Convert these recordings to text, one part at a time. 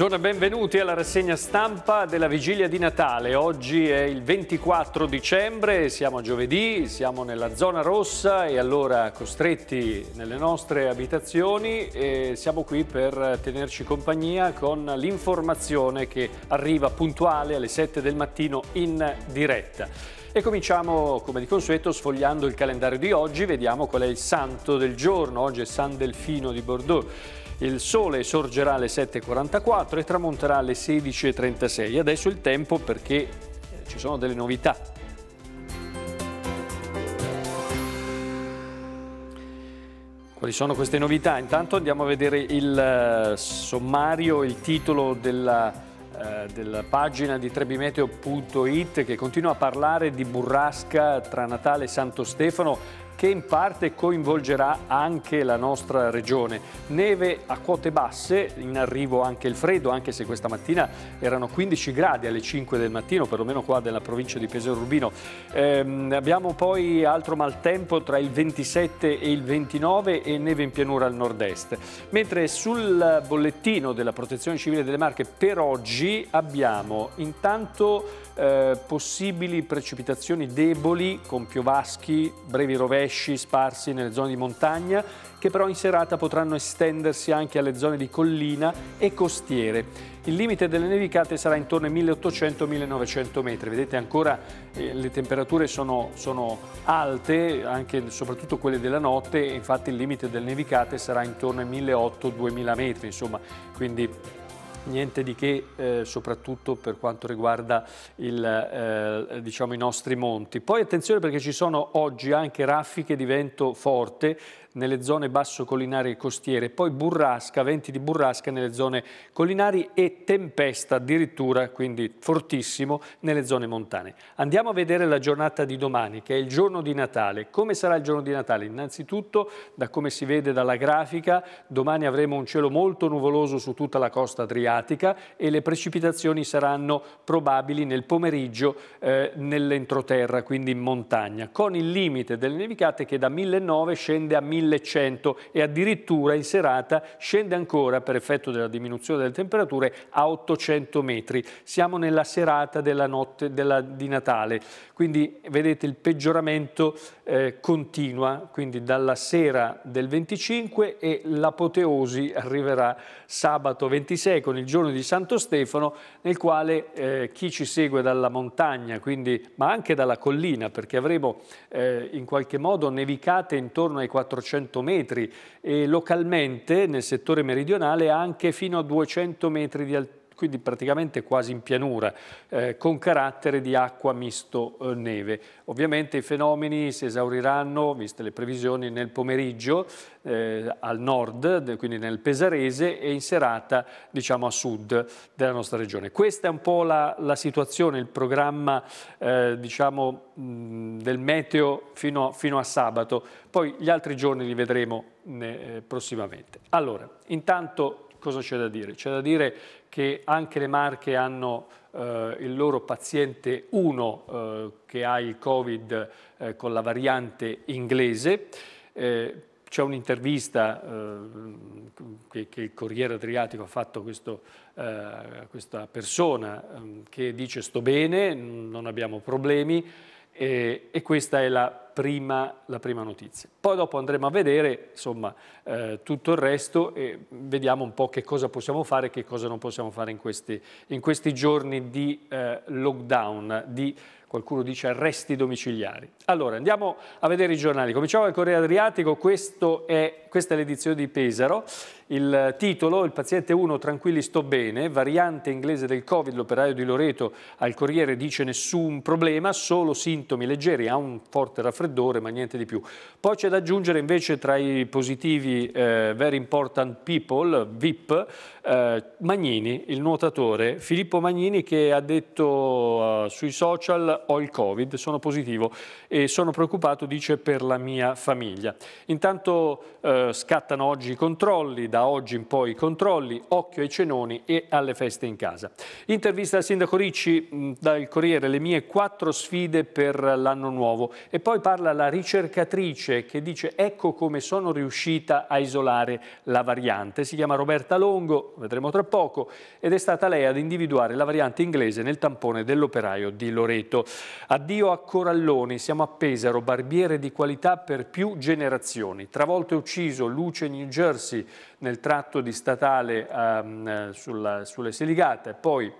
Buongiorno e benvenuti alla rassegna stampa della vigilia di Natale. Oggi è il 24 dicembre, siamo a giovedì, siamo nella zona rossa e allora costretti nelle nostre abitazioni e siamo qui per tenerci compagnia con l'informazione che arriva puntuale alle 7 del mattino in diretta. E cominciamo come di consueto sfogliando il calendario di oggi, vediamo qual è il santo del giorno. Oggi è San Delfino di Bordeaux. Il sole sorgerà alle 7.44 e tramonterà alle 16.36. Adesso il tempo perché eh, ci sono delle novità. Quali sono queste novità? Intanto andiamo a vedere il eh, sommario, il titolo della eh, della pagina di trebimeteo.it che continua a parlare di burrasca tra Natale e Santo Stefano che in parte coinvolgerà anche la nostra regione. Neve a quote basse, in arrivo anche il freddo, anche se questa mattina erano 15 gradi alle 5 del mattino, perlomeno qua nella provincia di Pesaro Urbino. Ehm, abbiamo poi altro maltempo tra il 27 e il 29 e neve in pianura al nord-est. Mentre sul bollettino della Protezione Civile delle Marche per oggi abbiamo intanto eh, possibili precipitazioni deboli con piovaschi, brevi rovesci, pesci sparsi nelle zone di montagna che però in serata potranno estendersi anche alle zone di collina e costiere. Il limite delle nevicate sarà intorno ai 1800-1900 metri. Vedete ancora eh, le temperature sono, sono alte, anche, soprattutto quelle della notte, infatti il limite delle nevicate sarà intorno ai 1800-2000 metri, insomma, quindi Niente di che, eh, soprattutto per quanto riguarda il, eh, diciamo, i nostri monti. Poi attenzione perché ci sono oggi anche raffiche di vento forte nelle zone basso collinari e costiere, poi burrasca, venti di burrasca nelle zone collinari e tempesta addirittura, quindi fortissimo, nelle zone montane. Andiamo a vedere la giornata di domani, che è il giorno di Natale. Come sarà il giorno di Natale? Innanzitutto, da come si vede dalla grafica, domani avremo un cielo molto nuvoloso su tutta la costa adriatica e le precipitazioni saranno probabili nel pomeriggio eh, nell'entroterra, quindi in montagna, con il limite delle nevicate che da 1.900 scende a 1.000 1100 e addirittura in serata scende ancora per effetto della diminuzione delle temperature a 800 metri. Siamo nella serata della notte della, di Natale, quindi vedete il peggioramento eh, continua, quindi dalla sera del 25 e l'apoteosi arriverà sabato 26 con il giorno di Santo Stefano nel quale eh, chi ci segue dalla montagna, quindi, ma anche dalla collina perché avremo eh, in qualche modo nevicate intorno ai 400 100 metri e localmente nel settore meridionale anche fino a 200 metri di altezza quindi praticamente quasi in pianura, eh, con carattere di acqua misto eh, neve. Ovviamente i fenomeni si esauriranno, viste le previsioni, nel pomeriggio eh, al nord, quindi nel Pesarese, e in serata diciamo, a sud della nostra regione. Questa è un po' la, la situazione, il programma eh, diciamo, del meteo fino, fino a sabato, poi gli altri giorni li vedremo eh, prossimamente. Allora, intanto cosa c'è da dire? C'è da dire che anche le Marche hanno eh, il loro paziente 1 eh, che ha il Covid eh, con la variante inglese. Eh, c'è un'intervista eh, che, che, il Corriere Adriatico ha fatto questo, eh, a questa persona ehm, che dice sto bene, non abbiamo problemi e questa è la prima, la prima notizia. Poi dopo andremo a vedere insomma, eh, tutto il resto e vediamo un po' che cosa possiamo fare e che cosa non possiamo fare in questi, in questi giorni di eh, lockdown, di qualcuno dice arresti domiciliari. Allora, andiamo a vedere i giornali. Cominciamo dal Corriere Adriatico, è, questa è l'edizione di Pesaro il titolo, il paziente 1 tranquilli sto bene, variante inglese del Covid, l'operaio di Loreto al Corriere dice nessun problema, solo sintomi leggeri, ha un forte raffreddore ma niente di più. Poi c'è da aggiungere invece tra i positivi eh, Very Important People, VIP, eh, Magnini, il nuotatore, Filippo Magnini che ha detto eh, sui social ho il Covid, sono positivo e sono preoccupato, dice, per la mia famiglia. Intanto eh, scattano oggi i controlli da da oggi in poi i controlli, occhio ai cenoni e alle feste in casa. Intervista al sindaco Ricci mm, dal Corriere, le mie quattro sfide per l'anno nuovo e poi parla la ricercatrice che dice ecco come sono riuscita a isolare la variante. Si chiama Roberta Longo, vedremo tra poco, ed è stata lei ad individuare la variante inglese nel tampone dell'operaio di Loreto. Addio a Coralloni, siamo a Pesaro, barbiere di qualità per più generazioni. Travolto e ucciso Luce New Jersey nel nel tratto di statale ehm, sulla, sulle Seligate, poi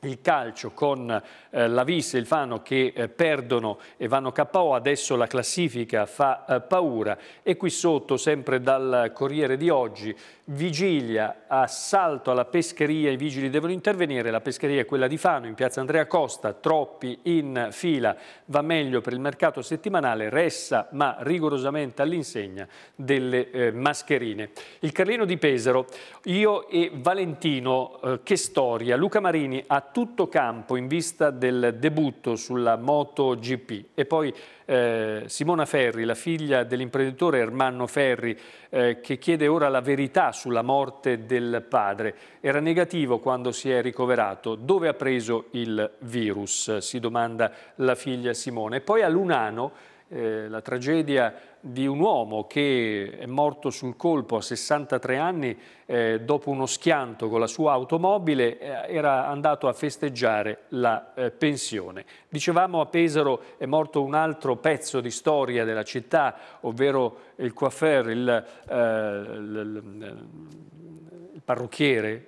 il calcio con eh, la Vis e il Fano che eh, perdono e vanno KO, adesso la classifica fa eh, paura e qui sotto sempre dal Corriere di oggi vigilia, assalto alla pescheria, i vigili devono intervenire, la pescheria è quella di Fano in piazza Andrea Costa, troppi in fila, va meglio per il mercato settimanale, ressa ma rigorosamente all'insegna delle eh, mascherine. Il Carlino di Pesaro, io e Valentino, eh, che storia, Luca Marini ha tutto campo in vista del debutto sulla MotoGP. E poi eh, Simona Ferri, la figlia dell'imprenditore Ermanno Ferri, eh, che chiede ora la verità sulla morte del padre. Era negativo quando si è ricoverato. Dove ha preso il virus? Si domanda la figlia Simone. E poi a Lunano eh, la tragedia di un uomo che è morto sul colpo a 63 anni eh, dopo uno schianto con la sua automobile, eh, era andato a festeggiare la eh, pensione. Dicevamo a Pesaro è morto un altro pezzo di storia della città, ovvero il coiffeur, il, il, eh, il parrucchiere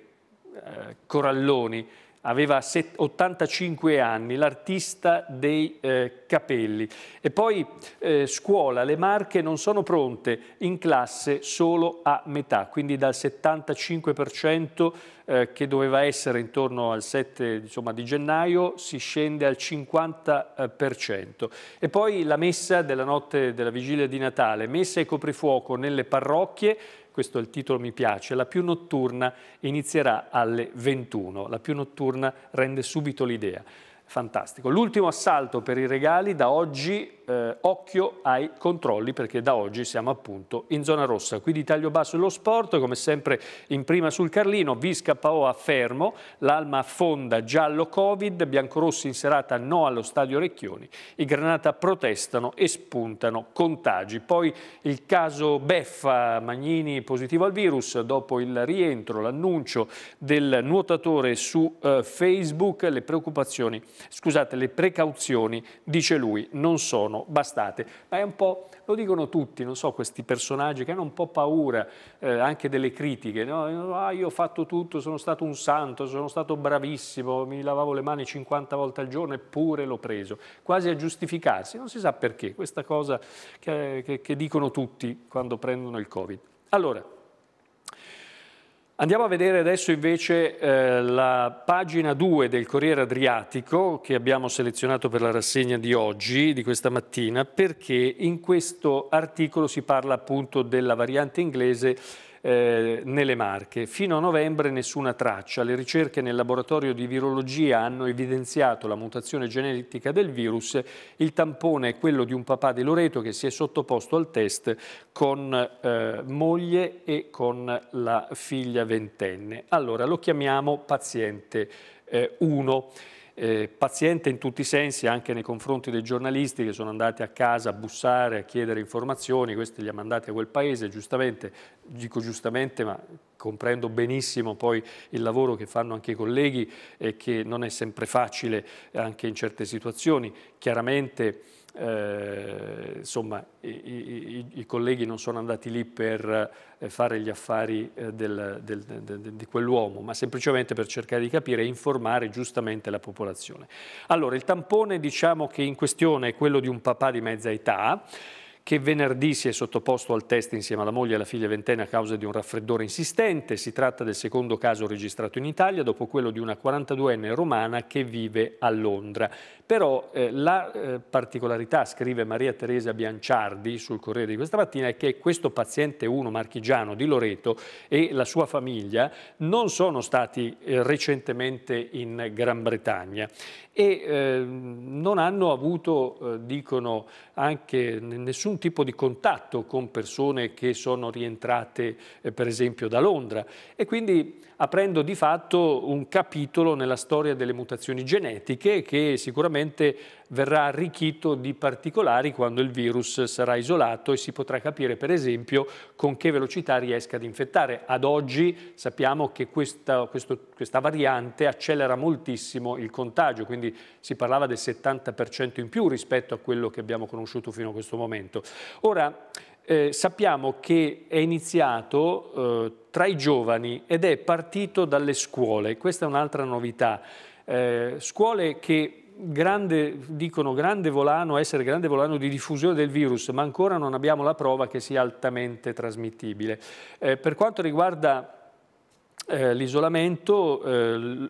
eh, Coralloni, aveva 85 anni, l'artista dei eh, capelli. E poi eh, scuola, le marche non sono pronte, in classe solo a metà, quindi dal 75% eh, che doveva essere intorno al 7 insomma, di gennaio si scende al 50%. Eh, e poi la messa della notte della vigilia di Natale, messa e coprifuoco nelle parrocchie, questo è il titolo mi piace, la più notturna inizierà alle 21, la più notturna rende subito l'idea. Fantastico. L'ultimo assalto per i regali da oggi eh, occhio ai controlli perché da oggi siamo appunto in zona rossa. Qui di taglio basso lo sport, come sempre in prima sul Carlino, VSKO a Fermo, l'Alma affonda giallo Covid, Biancorossi in serata no allo stadio Recchioni, i Granata protestano e spuntano contagi. Poi il caso Beffa, Magnini positivo al virus, dopo il rientro, l'annuncio del nuotatore su eh, Facebook, le preoccupazioni, scusate, le precauzioni, dice lui, non sono bastate, ma è un po', lo dicono tutti, non so, questi personaggi che hanno un po' paura eh, anche delle critiche, no? ah, io ho fatto tutto, sono stato un santo, sono stato bravissimo, mi lavavo le mani 50 volte al giorno eppure l'ho preso, quasi a giustificarsi, non si sa perché, questa cosa che, che, che dicono tutti quando prendono il Covid. Allora, Andiamo a vedere adesso invece eh, la pagina 2 del Corriere Adriatico che abbiamo selezionato per la rassegna di oggi, di questa mattina, perché in questo articolo si parla appunto della variante inglese eh, nelle Marche. Fino a novembre nessuna traccia. Le ricerche nel laboratorio di virologia hanno evidenziato la mutazione genetica del virus. Il tampone è quello di un papà di Loreto che si è sottoposto al test con eh, moglie e con la figlia ventenne. Allora lo chiamiamo paziente 1. Eh, eh, paziente in tutti i sensi anche nei confronti dei giornalisti che sono andati a casa a bussare, a chiedere informazioni, questi li ha mandati a quel paese, giustamente, dico giustamente ma comprendo benissimo poi il lavoro che fanno anche i colleghi e che non è sempre facile anche in certe situazioni, chiaramente eh, insomma, i, i, i, colleghi non sono andati lì per eh, fare gli affari eh, del, del, de, di quell'uomo, ma semplicemente per cercare di capire e informare giustamente la popolazione. Allora, il tampone diciamo che in questione è quello di un papà di mezza età, che venerdì si è sottoposto al test insieme alla moglie e alla figlia ventenne a causa di un raffreddore insistente. Si tratta del secondo caso registrato in Italia, dopo quello di una 42enne romana che vive a Londra. Però eh, la eh, particolarità, scrive Maria Teresa Bianciardi sul Corriere di questa mattina, è che questo paziente 1 marchigiano di Loreto e la sua famiglia non sono stati eh, recentemente in Gran Bretagna e ehm, non hanno avuto, eh, dicono anche nessun nessun tipo di contatto con persone che sono rientrate eh, per esempio da Londra e quindi aprendo di fatto un capitolo nella storia delle mutazioni genetiche che sicuramente verrà arricchito di particolari quando il virus sarà isolato e si potrà capire per esempio con che velocità riesca ad infettare. Ad oggi sappiamo che questa, questo, questa variante accelera moltissimo il contagio, quindi si parlava del 70% in più rispetto a quello che abbiamo conosciuto fino a questo momento. Ora, eh, sappiamo che è iniziato eh, tra i giovani ed è partito dalle scuole, questa è un'altra novità, eh, scuole che grande, dicono grande volano, essere grande volano di diffusione del virus, ma ancora non abbiamo la prova che sia altamente trasmittibile. Eh, per quanto riguarda eh, l'isolamento, eh,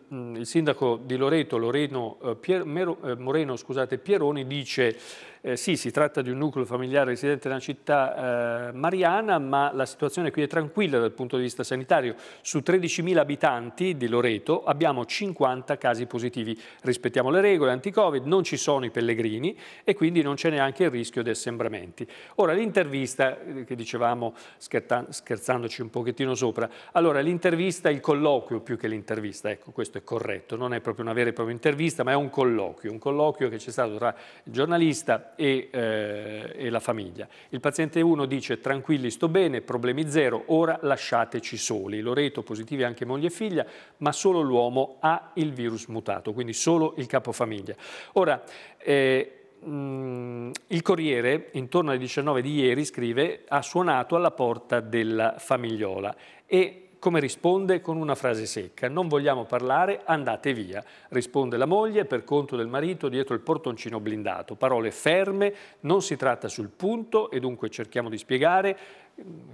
il sindaco di Loreto, Loreno, Pier, Moreno scusate, Pieroni, dice eh, sì, si tratta di un nucleo familiare residente nella città eh, mariana, ma la situazione qui è tranquilla dal punto di vista sanitario. Su 13.000 abitanti di Loreto abbiamo 50 casi positivi. Rispettiamo le regole anti-Covid, non ci sono i pellegrini e quindi non c'è neanche il rischio di assembramenti. Ora, l'intervista eh, che dicevamo scherzandoci un pochettino sopra, allora l'intervista, il colloquio più che l'intervista, ecco, questo è corretto, non è proprio una vera e propria intervista, ma è un colloquio, un colloquio che c'è stato tra il giornalista e, eh, e la famiglia. Il paziente 1 dice tranquilli sto bene, problemi zero, ora lasciateci soli. Loreto positivi anche moglie e figlia, ma solo l'uomo ha il virus mutato, quindi solo il capofamiglia. Ora, eh, mm, il Corriere, intorno alle 19 di ieri, scrive, ha suonato alla porta della famigliola e come risponde? Con una frase secca. Non vogliamo parlare, andate via. Risponde la moglie per conto del marito dietro il portoncino blindato. Parole ferme, non si tratta sul punto e dunque cerchiamo di spiegare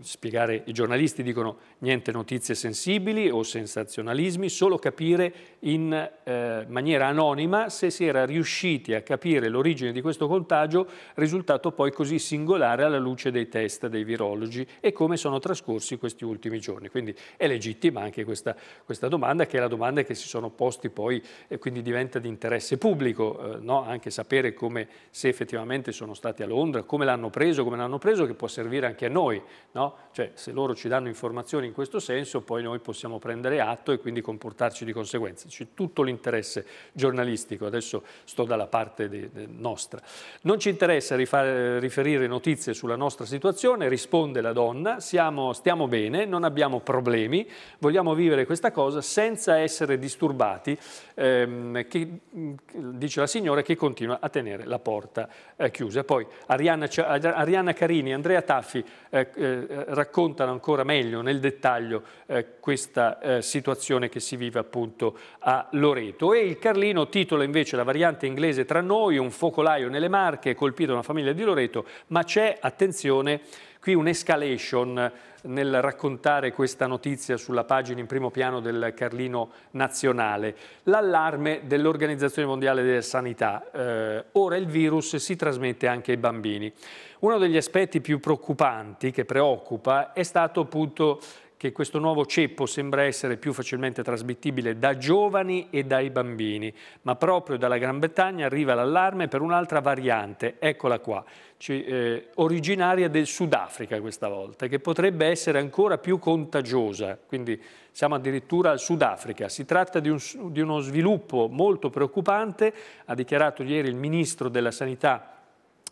spiegare, i giornalisti dicono niente notizie sensibili o sensazionalismi, solo capire in eh, maniera anonima se si era riusciti a capire l'origine di questo contagio, risultato poi così singolare alla luce dei test dei virologi e come sono trascorsi questi ultimi giorni. Quindi è legittima anche questa, questa domanda, che è la domanda che si sono posti poi e quindi diventa di interesse pubblico, eh, no? anche sapere come se effettivamente sono stati a Londra, come l'hanno preso, come l'hanno preso, che può servire anche a noi no? Cioè se loro ci danno informazioni in questo senso poi noi possiamo prendere atto e quindi comportarci di conseguenza. C'è tutto l'interesse giornalistico, adesso sto dalla parte de, de nostra. Non ci interessa rifare, riferire notizie sulla nostra situazione, risponde la donna, siamo, stiamo bene, non abbiamo problemi, vogliamo vivere questa cosa senza essere disturbati, ehm, che, dice la signora che continua a tenere la porta eh, chiusa. Poi Arianna, Arianna Carini, Andrea Taffi, eh, eh, raccontano ancora meglio nel dettaglio eh, questa eh, situazione che si vive appunto a Loreto. E il Carlino titola invece la variante inglese tra noi, un focolaio nelle Marche, colpito una famiglia di Loreto, ma c'è, attenzione, Qui un'escalation nel raccontare questa notizia sulla pagina in primo piano del Carlino Nazionale. L'allarme dell'Organizzazione Mondiale della Sanità. Eh, ora il virus si trasmette anche ai bambini. Uno degli aspetti più preoccupanti che preoccupa è stato appunto che questo nuovo ceppo sembra essere più facilmente trasmittibile da giovani e dai bambini, ma proprio dalla Gran Bretagna arriva l'allarme per un'altra variante, eccola qua, eh, originaria del Sudafrica questa volta, che potrebbe essere ancora più contagiosa, quindi siamo addirittura al Sudafrica. Si tratta di, un, di uno sviluppo molto preoccupante, ha dichiarato ieri il Ministro della Sanità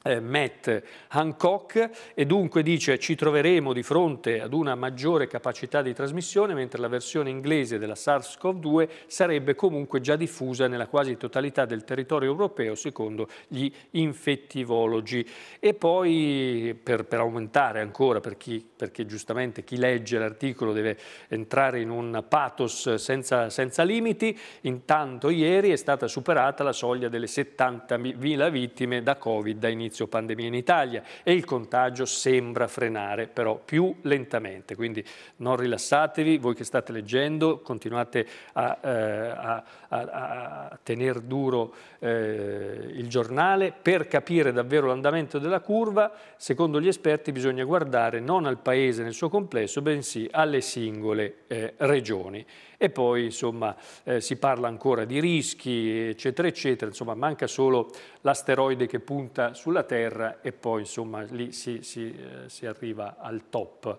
eh, Matt Hancock e dunque dice ci troveremo di fronte ad una maggiore capacità di trasmissione mentre la versione inglese della SARS-CoV-2 sarebbe comunque già diffusa nella quasi totalità del territorio europeo secondo gli infettivologi e poi per, per aumentare ancora per chi, perché giustamente chi legge l'articolo deve entrare in un pathos senza, senza limiti intanto ieri è stata superata la soglia delle 70.000 vittime da Covid da inizio inizio pandemia in Italia e il contagio sembra frenare, però più lentamente. Quindi non rilassatevi, voi che state leggendo, continuate a, eh, a, a, a tenere duro eh, il giornale. Per capire davvero l'andamento della curva, secondo gli esperti bisogna guardare non al Paese nel suo complesso, bensì alle singole eh, regioni. E poi insomma, eh, si parla ancora di rischi, eccetera, eccetera. Insomma, manca solo l'asteroide che punta sulla Terra e poi insomma, lì si, si, eh, si arriva al top.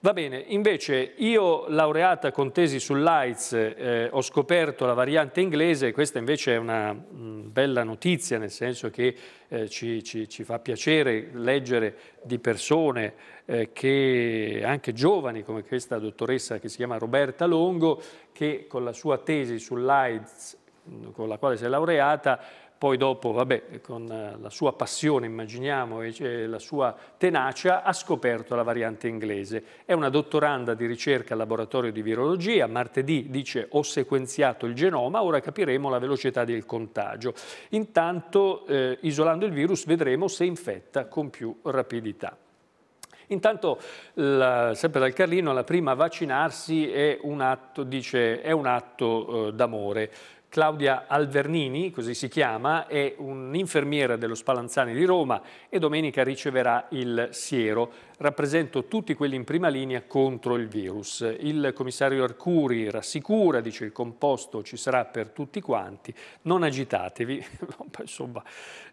Va bene, invece io laureata con tesi sull'AIDS eh, ho scoperto la variante inglese, questa invece è una mh, mm, bella notizia nel senso che eh, ci, ci, ci, fa piacere leggere di persone eh, che, anche giovani come questa dottoressa che si chiama Roberta Longo che con la sua tesi sull'AIDS mm, con la quale si è laureata poi dopo, vabbè, con eh, la sua passione, immaginiamo, e cioè, la sua tenacia, ha scoperto la variante inglese. È una dottoranda di ricerca al laboratorio di virologia, martedì dice ho sequenziato il genoma, ora capiremo la velocità del contagio. Intanto, eh, isolando il virus, vedremo se infetta con più rapidità. Intanto, la, sempre dal Carlino, la prima a vaccinarsi è un atto, dice, è un atto eh, d'amore. Claudia Alvernini, così si chiama, è un'infermiera dello Spallanzani di Roma e domenica riceverà il siero rappresento tutti quelli in prima linea contro il virus. Il commissario Arcuri rassicura, dice il composto ci sarà per tutti quanti, non agitatevi, insomma,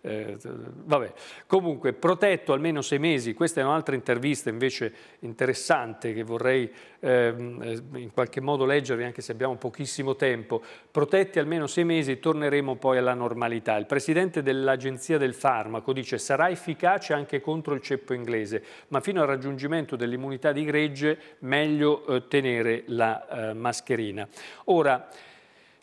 eh, vabbè. Comunque, protetto almeno sei mesi, questa è un'altra intervista invece interessante che vorrei ehm, eh, in qualche modo leggervi anche se abbiamo pochissimo tempo, protetti almeno sei mesi torneremo poi alla normalità. Il presidente dell'Agenzia del Farmaco dice sarà efficace anche contro il ceppo inglese, ma fino fino al raggiungimento dell'immunità di gregge meglio eh, tenere la eh, mascherina. Ora,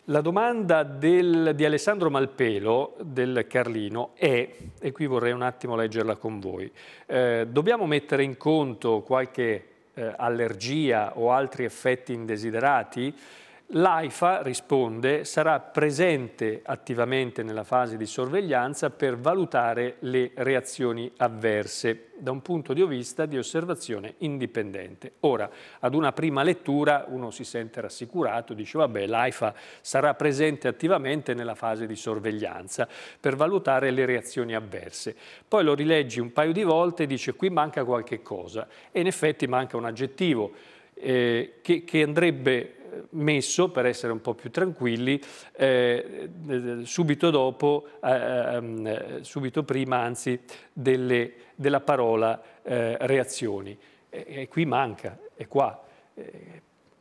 la domanda del, di Alessandro Malpelo, del Carlino, è, e qui vorrei un attimo leggerla con voi, eh, dobbiamo mettere in conto qualche eh, allergia o altri effetti indesiderati? L'AIFA, risponde, sarà presente attivamente nella fase di sorveglianza per valutare le reazioni avverse da un punto di vista di osservazione indipendente. Ora, ad una prima lettura uno si sente rassicurato, dice vabbè l'AIFA sarà presente attivamente nella fase di sorveglianza per valutare le reazioni avverse. Poi lo rileggi un paio di volte e dice qui manca qualche cosa e in effetti manca un aggettivo eh, che, che andrebbe messo, per essere un po' più tranquilli, eh, eh subito dopo, eh, ehm, eh, subito prima anzi, delle, della parola eh, reazioni. E, e, qui manca, è qua,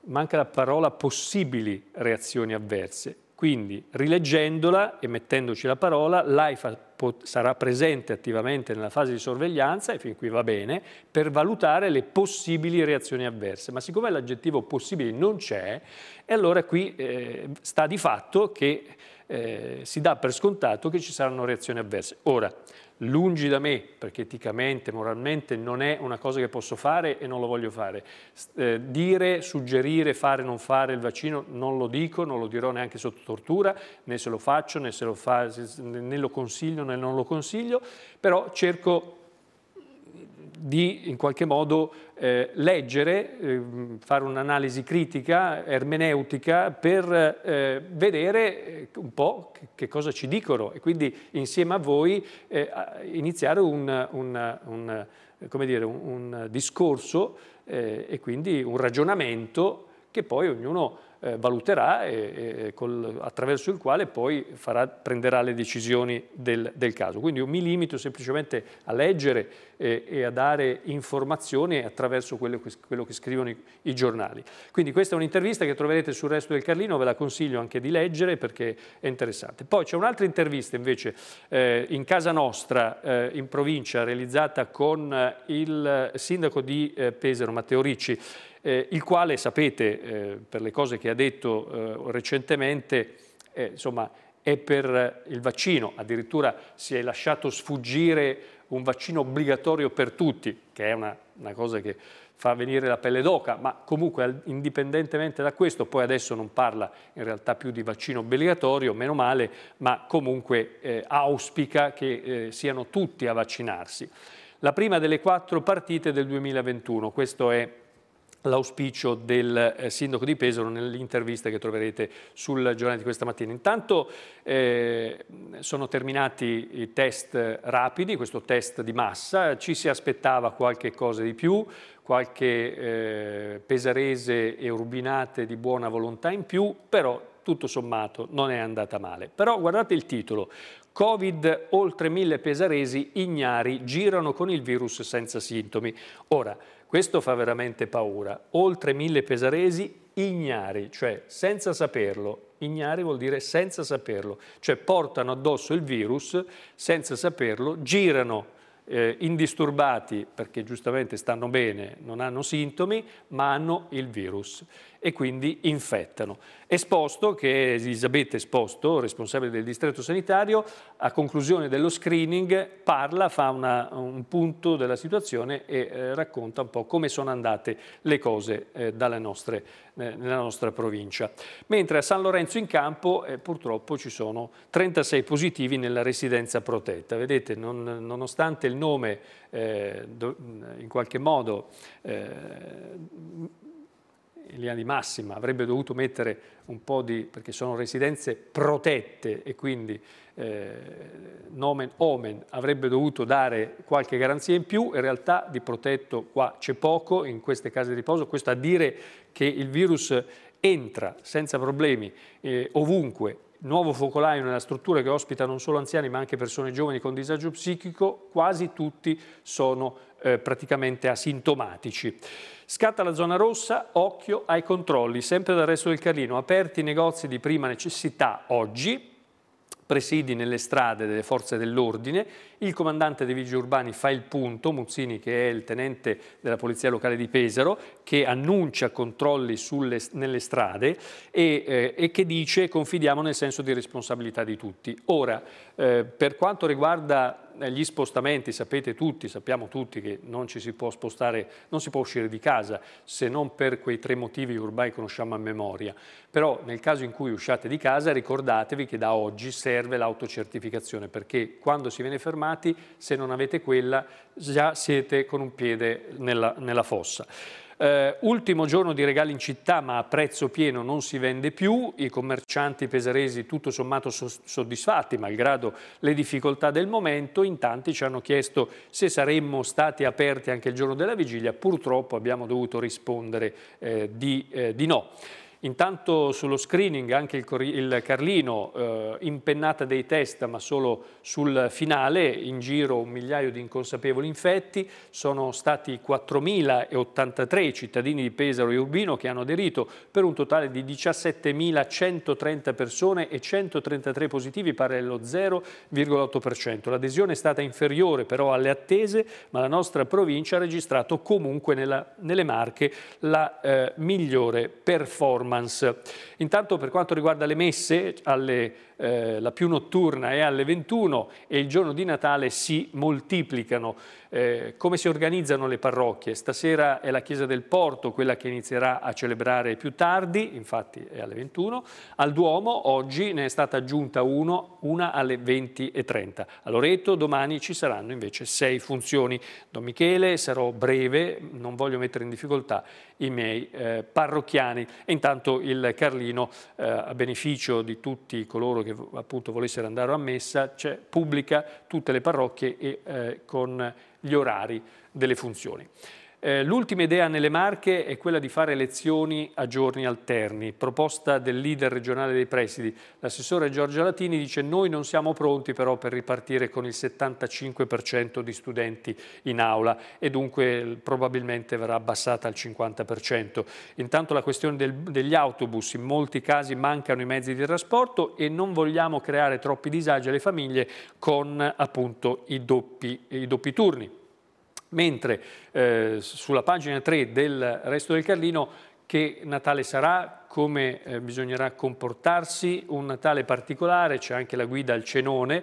manca la parola possibili reazioni avverse. Quindi, rileggendola e mettendoci la parola, l'AIFA sarà presente attivamente nella fase di sorveglianza, e fin qui va bene, per valutare le possibili reazioni avverse. Ma siccome l'aggettivo possibile non c'è, allora qui eh, sta di fatto che eh, si dà per scontato che ci saranno reazioni avverse. Ora, lungi da me, perché eticamente, moralmente non è una cosa che posso fare e non lo voglio fare. Eh, dire, suggerire, fare, non fare il vaccino non lo dico, non lo dirò neanche sotto tortura, né se lo faccio, né, se lo, fa, né lo consiglio, né non lo consiglio, però cerco di in qualche modo eh, leggere, eh, fare un'analisi critica, ermeneutica, per eh, vedere eh, un po' che, che, cosa ci dicono e quindi insieme a voi eh, iniziare un, un, un, eh, dire, un discorso e quindi un ragionamento che poi ognuno eh, valuterà e, e col, attraverso il quale poi farà, prenderà le decisioni del, del, caso. Quindi io mi limito semplicemente a leggere eh, e a dare informazioni attraverso quello che, quello che scrivono i, i, giornali. Quindi questa è un'intervista che troverete sul resto del Carlino, ve la consiglio anche di leggere perché è interessante. Poi c'è un'altra intervista invece eh, in casa nostra, eh, in provincia, realizzata con eh, il sindaco di eh, Pesaro, Matteo Ricci, eh, il quale, sapete, eh, per le cose che ha detto eh, recentemente, eh, insomma, è per il vaccino, addirittura si è lasciato sfuggire un vaccino obbligatorio per tutti, che è una, una cosa che fa venire la pelle d'oca, ma comunque indipendentemente da questo, poi adesso non parla in realtà più di vaccino obbligatorio, meno male, ma comunque eh, auspica che eh, siano tutti a vaccinarsi. La prima delle quattro partite del 2021, questo è l'auspicio del eh, sindaco di Pesaro nell'intervista che troverete sul giornale di questa mattina. Intanto eh, sono terminati i test rapidi, questo test di massa, ci si aspettava qualche cosa di più, qualche eh, pesarese e urbinate di buona volontà in più, però tutto sommato non è andata male. Però guardate il titolo, Covid oltre mille pesaresi ignari girano con il virus senza sintomi. Ora, questo fa veramente paura. Oltre mille pesaresi ignari, cioè senza saperlo. Ignari vuol dire senza saperlo, cioè portano addosso il virus senza saperlo, girano eh, indisturbati perché giustamente stanno bene, non hanno sintomi, ma hanno il virus e quindi infettano. Esposto, che è Elisabetta Esposto, responsabile del distretto sanitario, a conclusione dello screening parla, fa una, un punto della situazione e eh, racconta un po' come sono andate le cose eh, nostre, eh, nella nostra provincia. Mentre a San Lorenzo in Campo eh, purtroppo ci sono 36 positivi nella residenza protetta. Vedete, non, nonostante il nome eh, in qualche modo eh, in linea di massima avrebbe dovuto mettere un po' di, perché sono residenze protette e quindi eh, nomen omen avrebbe dovuto dare qualche garanzia in più, in realtà di protetto qua c'è poco in queste case di riposo, questo a dire che il virus entra senza problemi eh, ovunque nuovo focolaio nella struttura che ospita non solo anziani ma anche persone giovani con disagio psichico, quasi tutti sono eh, praticamente asintomatici. Scatta la zona rossa, occhio ai controlli, sempre dal resto del Carlino. Aperti i negozi di prima necessità oggi, presidi nelle strade delle forze dell'ordine, il comandante dei vigili urbani fa il punto, Muzzini che è il tenente della polizia locale di Pesaro, che annuncia controlli sulle, nelle strade e, eh, e, che dice confidiamo nel senso di responsabilità di tutti. Ora, eh, per quanto riguarda gli spostamenti, sapete tutti, sappiamo tutti che non ci si può spostare, non si può uscire di casa se non per quei tre motivi che ormai conosciamo a memoria. Però nel caso in cui usciate di casa ricordatevi che da oggi serve l'autocertificazione perché quando si viene fermati se non avete quella già siete con un piede nella, nella fossa. Eh, ultimo giorno di regali in città ma a prezzo pieno non si vende più, i commercianti pesaresi tutto sommato so soddisfatti malgrado le difficoltà del momento, in tanti ci hanno chiesto se saremmo stati aperti anche il giorno della vigilia, purtroppo abbiamo dovuto rispondere eh, di, eh, di no. Intanto sullo screening anche il, Carlino, eh, impennata dei test ma solo sul finale, in giro un migliaio di inconsapevoli infetti, sono stati 4.083 i cittadini di Pesaro e Urbino che hanno aderito per un totale di 17.130 persone e 133 positivi pari allo 0,8%. L'adesione è stata inferiore però alle attese ma la nostra provincia ha registrato comunque nella, nelle marche la eh, migliore performance performance. Intanto per quanto riguarda le messe, alle eh, la più notturna è alle 21 e il giorno di Natale si moltiplicano. Eh, come si organizzano le parrocchie? Stasera è la Chiesa del Porto quella che inizierà a celebrare più tardi, infatti è alle 21. Al Duomo oggi ne è stata aggiunta uno, una alle 20.30. A Loreto domani ci saranno invece sei funzioni. Don Michele, sarò breve, non voglio mettere in difficoltà i miei eh, parrocchiani. E intanto il Carlino, eh, a beneficio di tutti coloro che che appunto volessero andare a messa, cioè, pubblica tutte le parrocchie e eh, con gli orari delle funzioni. Eh, l'ultima idea nelle Marche è quella di fare lezioni a giorni alterni, proposta del leader regionale dei presidi. L'assessore Giorgia Latini dice noi non siamo pronti però per ripartire con il 75% di studenti in aula e dunque eh, probabilmente verrà abbassata al 50%. Intanto la questione del, degli autobus, in molti casi mancano i mezzi di trasporto e non vogliamo creare troppi disagi alle famiglie con appunto i doppi, i doppi turni mentre eh, sulla pagina 3 del resto del Carlino che Natale sarà, come eh, bisognerà comportarsi, un Natale particolare, c'è anche la guida al cenone,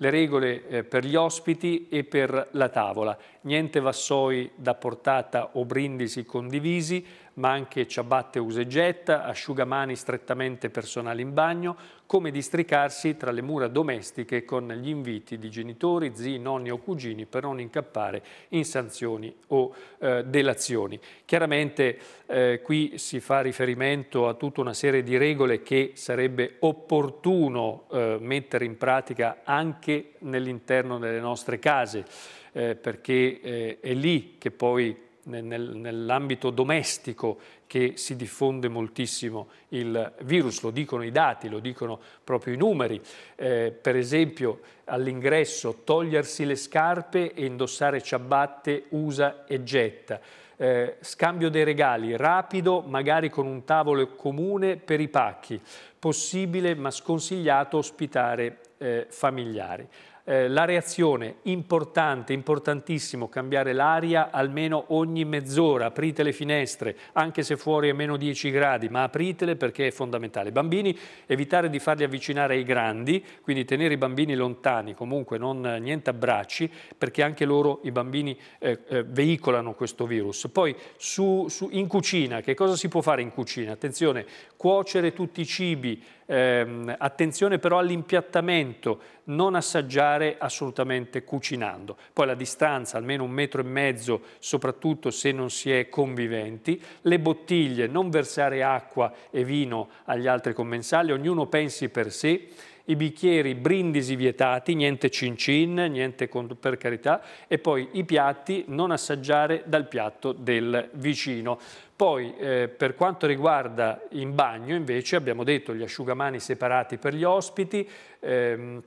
le regole eh, per gli ospiti e per la tavola, niente vassoi da portata o brindisi condivisi, ma anche ciabatte usa e getta, asciugamani strettamente personali in bagno, come districarsi tra le mura domestiche con gli inviti di genitori, zii, nonni o cugini per non incappare in sanzioni o eh, delazioni. Chiaramente eh, qui si fa riferimento a tutta una serie di regole che sarebbe opportuno eh, mettere in pratica anche nell'interno delle nostre case, eh, perché eh, è lì che poi nel, nell'ambito domestico che si diffonde moltissimo il virus, lo dicono i dati, lo dicono proprio i numeri, eh, per esempio all'ingresso togliersi le scarpe e indossare ciabatte usa e getta, eh, scambio dei regali rapido magari con un tavolo comune per i pacchi, possibile ma sconsigliato ospitare eh, familiari eh, la reazione importante, importantissimo, cambiare l'aria almeno ogni mezz'ora, aprite le finestre, anche se fuori è meno 10 gradi, ma apritele perché è fondamentale. Bambini, evitare di farli avvicinare ai grandi, quindi tenere i bambini lontani, comunque non, eh, niente abbracci, perché anche loro, i bambini, eh, eh, veicolano questo virus. Poi su, su, in cucina, che cosa si può fare in cucina? Attenzione, cuocere tutti i cibi, eh, attenzione però all'impiattamento, non assaggiare assolutamente cucinando. Poi la distanza, almeno un metro e mezzo, soprattutto se non si è conviventi. Le bottiglie, non versare acqua e vino agli altri commensali, ognuno pensi per sé i bicchieri brindisi vietati, niente cin cin, niente per carità, e poi i piatti non assaggiare dal piatto del vicino. Poi eh, per quanto riguarda in bagno invece abbiamo detto gli asciugamani separati per gli ospiti, ehm,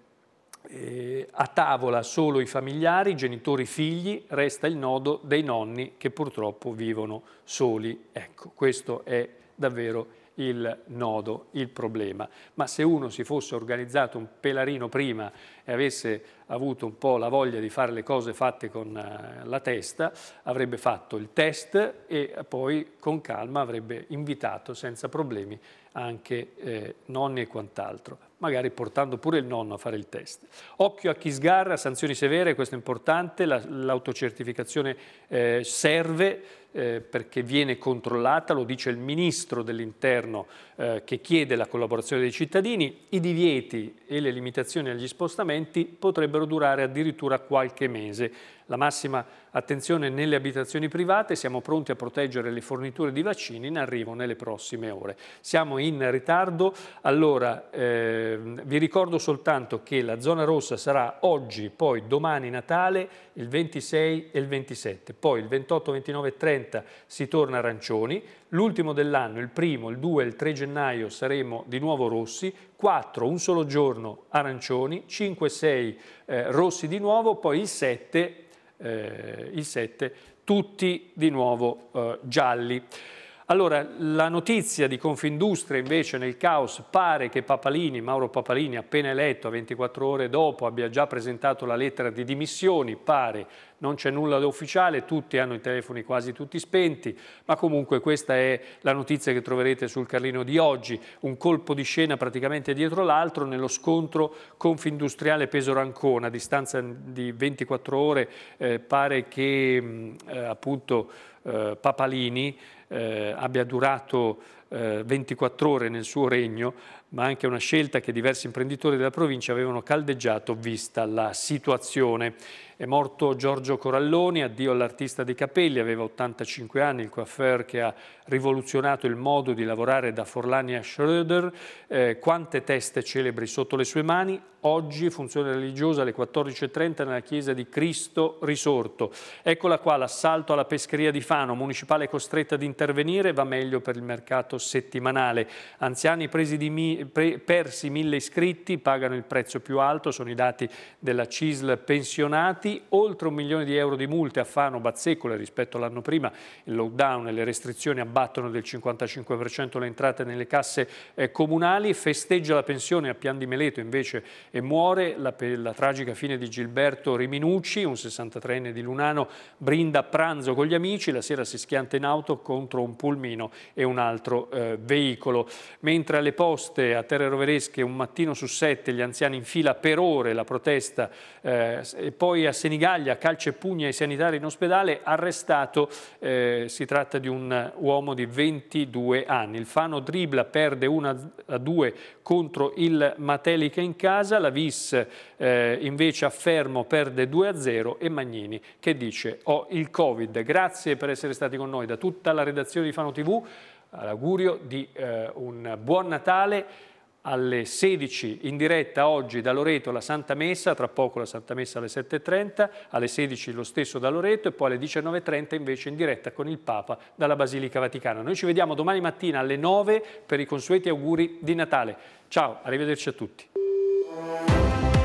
eh, a tavola solo i familiari, genitori, figli, resta il nodo dei nonni che purtroppo vivono soli. Ecco, questo è davvero importante il nodo, il problema. Ma se uno si fosse organizzato un pelarino prima e avesse avuto un po' la voglia di fare le cose fatte con eh, la testa, avrebbe fatto il test e poi con calma avrebbe invitato senza problemi anche eh, nonni e quant'altro, magari portando pure il nonno a fare il test. Occhio a chi sgarra, sanzioni severe, questo è importante, l'autocertificazione la, eh, serve, eh, perché viene controllata, lo dice il Ministro dell'Interno eh, che chiede la collaborazione dei cittadini, i divieti e le limitazioni agli spostamenti potrebbero durare addirittura qualche mese la massima attenzione nelle abitazioni private, siamo pronti a proteggere le forniture di vaccini in arrivo nelle prossime ore. Siamo in ritardo, allora eh, vi ricordo soltanto che la zona rossa sarà oggi, poi domani Natale, il 26 e il 27, poi il 28, 29 e 30 si torna arancioni, l'ultimo dell'anno, il primo, il 2 e il 3 gennaio saremo di nuovo rossi, 4 un solo giorno arancioni, 5 e 6 eh, rossi di nuovo, poi il 7 eh, il 7, tutti di nuovo eh, gialli. Allora, la notizia di Confindustria invece nel caos pare che Papalini, Mauro Papalini, appena eletto a 24 ore dopo, abbia già presentato la lettera di dimissioni, pare non c'è nulla da ufficiale, tutti hanno i telefoni quasi tutti spenti, ma comunque questa è la notizia che troverete sul Carlino di oggi, un colpo di scena praticamente dietro l'altro nello scontro Confindustriale Peso Rancona, a distanza di 24 ore eh, pare che mm, eh, appunto eh, Papalini eh, abbia durato eh, 24 ore nel suo regno, ma anche una scelta che diversi imprenditori della provincia avevano caldeggiato vista la situazione. È morto Giorgio Coralloni, addio all'artista dei capelli, aveva 85 anni, il coiffeur che ha rivoluzionato il modo di lavorare da Forlani a Schröder, eh, quante teste celebri sotto le sue mani, oggi funzione religiosa alle 14.30 nella chiesa di Cristo Risorto. Eccola qua l'assalto alla pescheria di Fano, municipale costretta ad intervenire, va meglio per il mercato settimanale. Anziani presi di, persi mille iscritti pagano il prezzo più alto, sono i dati della CISL pensionati, oltre un milione di euro di multe a Fano Bazzecola rispetto all'anno prima, il lockdown e le restrizioni abbattono del 55% le entrate nelle casse eh, comunali, festeggia la pensione a Pian di Meleto invece e muore la, la tragica fine di Gilberto Riminucci, un 63enne di Lunano, brinda pranzo con gli amici, la sera si schianta in auto contro un pulmino e un altro eh, veicolo. Mentre alle poste a Terre Roveresche, un mattino su sette, gli anziani in fila per ore la protesta, eh, e poi a Senigallia, calce e pugna ai sanitari in ospedale, arrestato, eh, si tratta di un uomo di 22 anni. Il Fano dribla, perde 1 a 2 contro il Matelica in casa, la Vis eh, invece a Fermo perde 2 a 0 e Magnini che dice ho oh, il Covid. Grazie per essere stati con noi da tutta la redazione di Fano TV l'augurio di eh, un buon Natale alle 16 in diretta oggi da Loreto la Santa Messa, tra poco la Santa Messa alle 7.30, alle 16 lo stesso da Loreto e poi alle 19.30 invece in diretta con il Papa dalla Basilica Vaticana. Noi ci vediamo domani mattina alle 9 per i consueti auguri di Natale. Ciao, arrivederci a tutti.